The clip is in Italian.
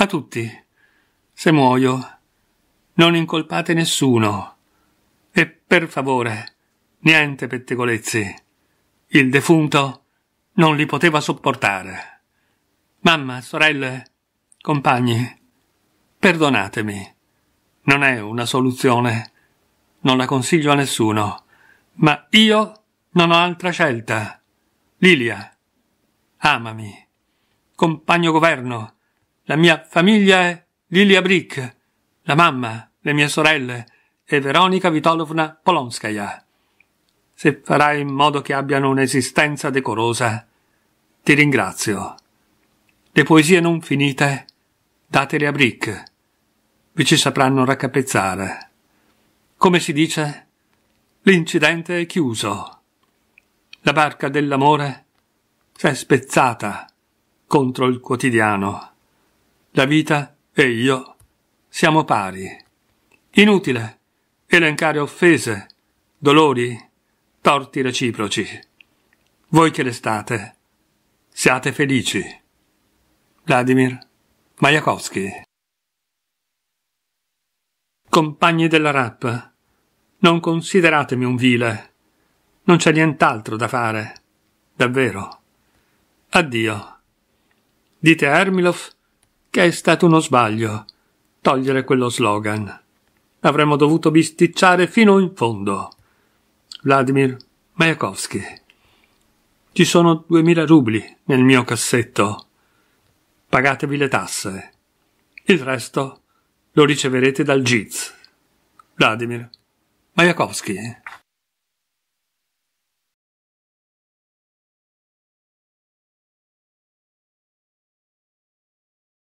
A tutti. Se muoio, non incolpate nessuno. E per favore, niente pettegolezzi. Il defunto non li poteva sopportare. Mamma, sorelle, compagni, perdonatemi. Non è una soluzione. Non la consiglio a nessuno. Ma io non ho altra scelta. Lilia, amami. Compagno governo, amami. La mia famiglia è Lilia Brick, la mamma, le mie sorelle e Veronica Vitolovna Polonskaya. Se farai in modo che abbiano un'esistenza decorosa, ti ringrazio. Le poesie non finite, datele a Brick. Vi ci sapranno raccapezzare. Come si dice? L'incidente è chiuso. La barca dell'amore s'è spezzata contro il quotidiano. La vita e io siamo pari. Inutile elencare offese, dolori, torti reciproci. Voi che restate, siate felici. Vladimir Majakovsky Compagni della rap, non consideratemi un vile. Non c'è nient'altro da fare. Davvero. Addio. Dite a Ermilov che è stato uno sbaglio togliere quello slogan. Avremmo dovuto bisticciare fino in fondo. Vladimir Mayakovsky. Ci sono duemila rubli nel mio cassetto. Pagatevi le tasse. Il resto lo riceverete dal GIZ. Vladimir Mayakovsky.